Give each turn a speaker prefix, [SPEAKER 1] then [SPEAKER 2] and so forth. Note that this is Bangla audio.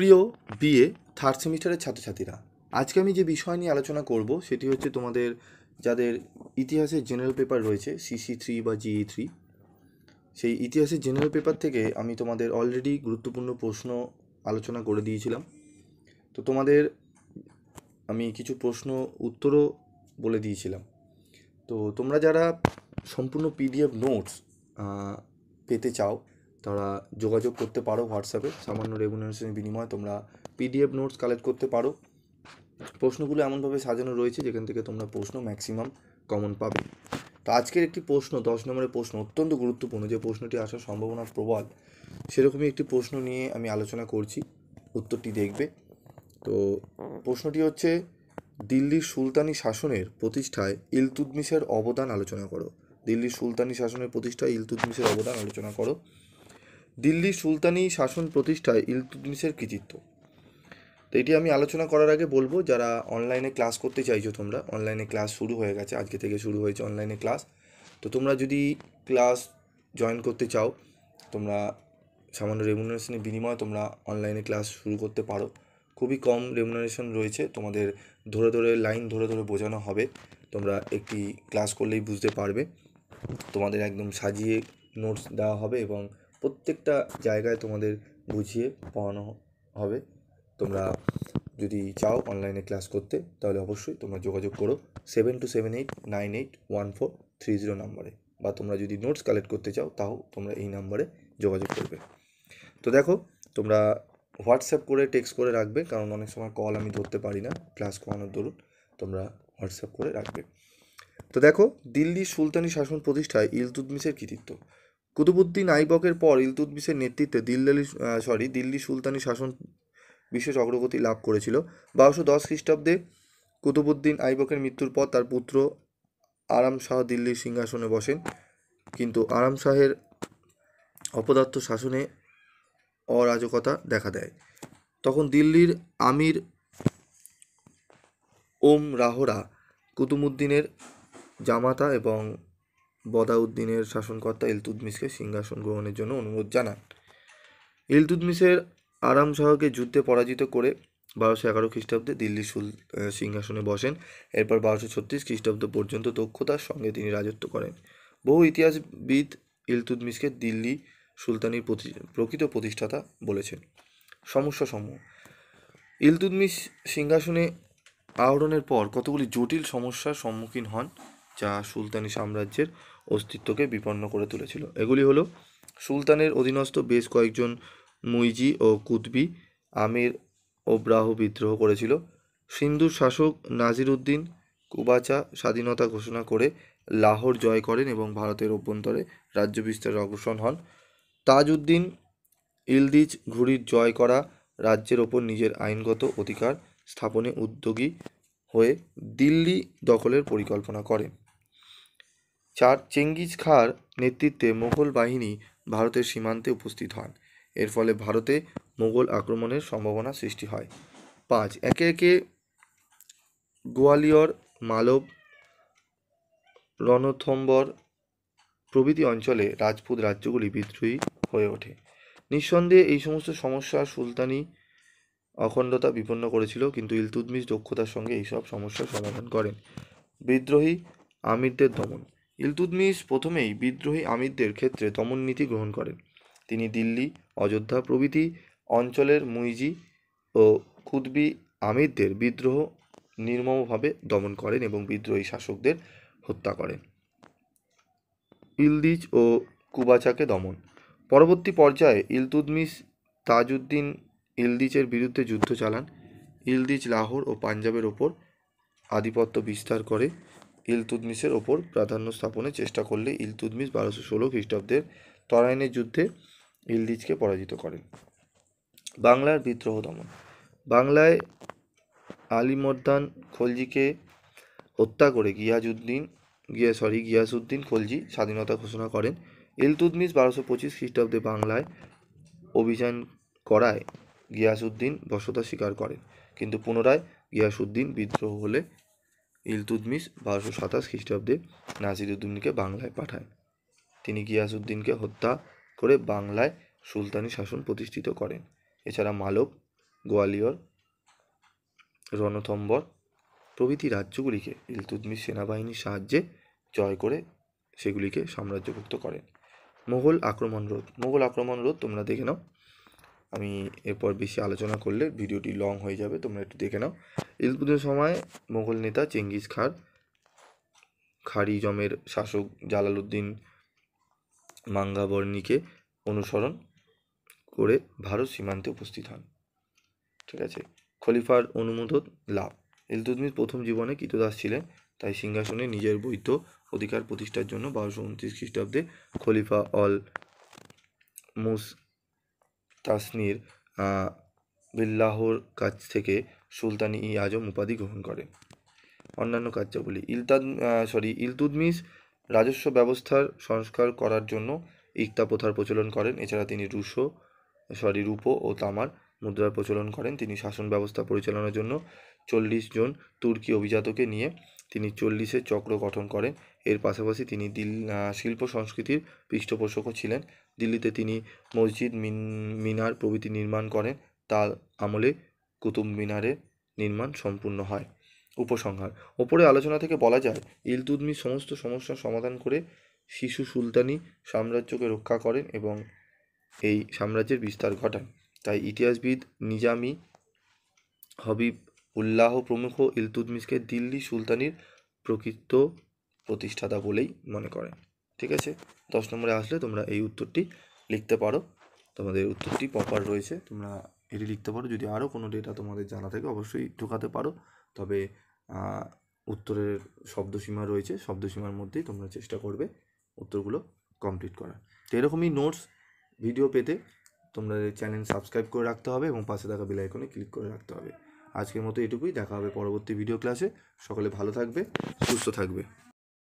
[SPEAKER 1] প্রিয় বিএ থার্ড সেমিস্টারের ছাত্রছাত্রীরা আজকে আমি যে বিষয় নিয়ে আলোচনা করব সেটি হচ্ছে তোমাদের যাদের ইতিহাসের জেনারেল পেপার রয়েছে সিসি থ্রি বা জিই থ্রি e সেই ইতিহাসের জেনারেল পেপার থেকে আমি তোমাদের অলরেডি গুরুত্বপূর্ণ প্রশ্ন আলোচনা করে দিয়েছিলাম তো তোমাদের আমি কিছু প্রশ্ন উত্তরও বলে দিয়েছিলাম তো তোমরা যারা সম্পূর্ণ পিডিএফ নোটস পেতে চাও তারা যোগাযোগ করতে পারো হোয়াটসঅ্যাপে সামান্য রেগুলেশনের বিনিময়ে তোমরা পিডিএফ নোটস কালেক্ট করতে পারো প্রশ্নগুলো এমনভাবে সাজানো রয়েছে যেখান থেকে তোমরা প্রশ্ন ম্যাক্সিমাম কমন পাবে তো আজকের একটি প্রশ্ন দশ নম্বরের প্রশ্ন অত্যন্ত গুরুত্বপূর্ণ যে প্রশ্নটি আসার সম্ভাবনা প্রবল সেরকমই একটি প্রশ্ন নিয়ে আমি আলোচনা করছি উত্তরটি দেখবে তো প্রশ্নটি হচ্ছে দিল্লির সুলতানি শাসনের প্রতিষ্ঠায় ইলতুদমিসের অবদান আলোচনা করো দিল্লির সুলতানি শাসনের প্রতিষ্ঠায় ইলতুদমিসের অবদান আলোচনা করো দিল্লি সুলতানি শাসন প্রতিষ্ঠায় ইলতুতমিসের কৃতিত্ব তো এটি আমি আলোচনা করার আগে বলবো যারা অনলাইনে ক্লাস করতে চাইছো তোমরা অনলাইনে ক্লাস শুরু হয়ে গেছে আজকে থেকে শুরু হয়েছে অনলাইনে ক্লাস তো তোমরা যদি ক্লাস জয়েন করতে চাও তোমরা সামান্য রেমুনারেশনের বিনিময়ে তোমরা অনলাইনে ক্লাস শুরু করতে পারো খুবই কম রেমুনারেশন রয়েছে তোমাদের ধরে ধরে লাইন ধরে ধরে বোঝানো হবে তোমরা একটি ক্লাস করলেই বুঝতে পারবে তোমাদের একদম সাজিয়ে নোটস দেওয়া হবে এবং প্রত্যেকটা জায়গায় তোমাদের বুঝিয়ে পড়ানো হবে তোমরা যদি চাও অনলাইনে ক্লাস করতে তাহলে অবশ্যই তোমরা যোগাযোগ করো seven two seven eight nine eight one four three zero নাম্বারে বা তোমরা যদি নোটস কালেক্ট করতে চাও তাও তোমরা এই নাম্বারে যোগাযোগ করবে তো দেখো তোমরা হোয়াটসঅ্যাপ করে টেক্সট করে রাখবে কারণ অনেক সময় কল আমি ধরতে পারি না ক্লাস করানোর দরুন তোমরা হোয়াটসঅ্যাপ করে রাখবে তো দেখো দিল্লির সুলতানি শাসন প্রতিষ্ঠায় ইলতুদমিসের কৃতিত্ব কুতুবুদ্দিন আইবকের পর ইলতুতমিশের নেতৃত্বে দিল্লি সরি দিল্লি সুলতানি শাসন বিশেষ অগ্রগতি লাভ করেছিল বারোশো দশ খ্রিস্টাব্দে কুতুবুদ্দিন আইবকের মৃত্যুর পর তার পুত্র আরাম শাহ দিল্লির সিংহাসনে বসেন কিন্তু আরাম শাহের অপদার্থ শাসনে অরাজকতা দেখা দেয় তখন দিল্লির আমির ওম রাহরা কুতুবুদ্দিনের জামাতা এবং বদাউদ্দিনের শাসনকর্তা ইলতুদমিসকে সিংহাসন গ্রহণের জন্য অনুরোধ জানান ইলতুদমিসের আরাম শাহকে যুদ্ধে পরাজিত করে বারোশো এগারো খ্রিস্টাব্দে দিল্লির সুল সিংহাসনে বসেন এরপর বারোশো ছত্রিশ খ্রিস্টাব্দ পর্যন্ত দক্ষতার সঙ্গে তিনি রাজত্ব করেন বহু ইতিহাসবিদ ইলতুদমিসকে দিল্লি সুলতানির প্রতি প্রকৃত প্রতিষ্ঠাতা বলেছেন সমস্যা সমূহ ইলতুদমিস সিংহাসনে আহরণের পর কতগুলি জটিল সমস্যার সম্মুখীন হন যা সুলতানি সাম্রাজ্যের অস্তিত্বকে বিপন্ন করে তুলেছিল এগুলি হলো সুলতানের অধীনস্থ বেশ কয়েকজন মুইজি ও কুতবি আমির ব্রাহ বিদ্রোহ করেছিল সিন্ধুর শাসক নাজির উদ্দিন কুবাচা স্বাধীনতা ঘোষণা করে লাহোর জয় করেন এবং ভারতের অভ্যন্তরে রাজ্য বিস্তারে অগ্রসর হন তাজউদ্দিন ইলদিজ ঘুরির জয় করা রাজ্যের ওপর নিজের আইনগত অধিকার স্থাপনে উদ্যোগী হয়ে দিল্লি দখলের পরিকল্পনা করেন চার চেঙ্গিজ খাঁর নেতৃত্বে মোগল বাহিনী ভারতের সীমান্তে উপস্থিত হন এর ফলে ভারতে মোগল আক্রমণের সম্ভাবনা সৃষ্টি হয় পাঁচ একে একে গোয়ালিয়র মালব রণথম্বর প্রভৃতি অঞ্চলে রাজপুত রাজ্যগুলি বিদ্রোহী হয়ে ওঠে নিঃসন্দেহে এই সমস্ত সমস্যা সুলতানি অখণ্ডতা বিপন্ন করেছিল কিন্তু ইলতুদমিস দক্ষতার সঙ্গে এইসব সমস্যার সমাধান করেন বিদ্রোহী আমিরদের দমন ইলতুদমিস প্রথমেই বিদ্রোহী আমিরদের ক্ষেত্রে দমন নীতি গ্রহণ করেন তিনি দিল্লি অযোধ্যা প্রভৃতি অঞ্চলের মুইজি ও খুদ্বি আমিরদের বিদ্রোহ নির্মমভাবে দমন করেন এবং বিদ্রোহী শাসকদের হত্যা করেন ইলদিজ ও কুবাচাকে দমন পরবর্তী পর্যায়ে ইলতুদমিস তাজউদ্দিন ইলদিজের বিরুদ্ধে যুদ্ধ চালান ইলদিজ লাহোর ও পাঞ্জাবের ওপর আধিপত্য বিস্তার করে ইলতুদমিসের ওপর প্রাধান্য স্থাপনের চেষ্টা করলে ইলতুদমিস বারোশো ষোলো খ্রিস্টাব্দের তরাইনের যুদ্ধে ইলদিজকে পরাজিত করেন বাংলার বিদ্রোহ দমন বাংলায় আলিমর্দান খলজিকে হত্যা করে গিয়াজুদ্দিন গিয়া সরি গিয়াসুদ্দিন খলজি স্বাধীনতা ঘোষণা করেন ইলতুদমিস বারোশো পঁচিশ খ্রিস্টাব্দে বাংলায় অভিযান করায় গিয়াসুদ্দিন বসতা স্বীকার করেন কিন্তু পুনরায় গিয়াসুদ্দিন বিদ্রোহ হলে ইলতুদমিস বারোশো সাতাশ খ্রিস্টাব্দে নাসিরুদ্দিনকে বাংলায় পাঠায় তিনি গিয়াসুদ্দিনকে হত্যা করে বাংলায় সুলতানি শাসন প্রতিষ্ঠিত করেন এছাড়া মালব গোয়ালিয়র রণথম্বর প্রভৃতি রাজ্যগুলিকে ইলতুদমিস সেনাবাহিনীর সাহায্যে জয় করে সেগুলিকে সাম্রাজ্যভুক্ত করেন মোগল আক্রমণ রোধ মোগল আক্রমণ রোধ তোমরা দেখে নাও আমি এরপর বেশি আলোচনা করলে ভিডিওটি লং হয়ে যাবে তোমরা একটু দেখে নাও ইলপুদের সময় মোগল নেতা চেঙ্গিস খার খারিজমের শাসক জালালউদ্দিন মাঙ্গাবর্ণীকে অনুসরণ করে ভারত সীমান্তে উপস্থিত হন ঠিক আছে খলিফার অনুমোদন লাভ ইলতুদ্দিন প্রথম জীবনে কৃতদাস ছিলেন তাই সিংহাসনে নিজের বৈধ অধিকার প্রতিষ্ঠার জন্য বারোশো উনত্রিশ খ্রিস্টাব্দে খলিফা অল মুস তাসনির বিল্লাহর কাছ থেকে সুলতানি ই আজম উপাধি গ্রহণ করে অন্যান্য কার্যাবলী ইলতাদ সরি ইলতুদমিস রাজস্ব ব্যবস্থার সংস্কার করার জন্য ইকতা প্রথার প্রচলন করেন এছাড়া তিনি রুশো সরি রূপ ও তামার মুদ্রার প্রচলন করেন তিনি শাসন ব্যবস্থা পরিচালনার জন্য চল্লিশ জন তুর্কি অভিজাতকে নিয়ে তিনি চল্লিশের চক্র গঠন করেন এর পাশাপাশি তিনি দিল শিল্প সংস্কৃতির পৃষ্ঠপোষকও ছিলেন দিল্লিতে তিনি মসজিদ মিনার প্রভৃতি নির্মাণ করেন তার আমলে কুতুব মিনারের নির্মাণ সম্পূর্ণ হয় উপসংহার ওপরে আলোচনা থেকে বলা যায় ইলতুদমি সমস্ত সমস্যার সমাধান করে শিশু সুলতানি সাম্রাজ্যকে রক্ষা করেন এবং এই সাম্রাজ্যের বিস্তার ঘটান তাই ইতিহাসবিদ নিজামি হবিব উল্লাহ প্রমুখ ইলতুদমিসকে দিল্লি সুলতানির প্রকৃত প্রতিষ্ঠাতা বলেই মনে করেন ঠিক আছে দশ নম্বরে আসলে তোমরা এই উত্তরটি লিখতে পারো তোমাদের উত্তরটি প্রপার রয়েছে তোমরা এটি লিখতে পারো যদি আরও কোনো ডেটা তোমাদের জানা থাকে অবশ্যই ঢোকাতে পারো তবে উত্তরের শব্দসীমা রয়েছে শব্দসীমার মধ্যেই তোমরা চেষ্টা করবে উত্তরগুলো কমপ্লিট করার তো এরকমই নোটস ভিডিও পেতে তোমরা চ্যানেল সাবস্ক্রাইব করে রাখতে হবে এবং পাশে থাকা বেল ক্লিক করে রাখতে হবে আজকের মতো এটুকুই দেখা হবে পরবর্তী ভিডিও ক্লাসে সকলে ভালো থাকবে সুস্থ থাকবে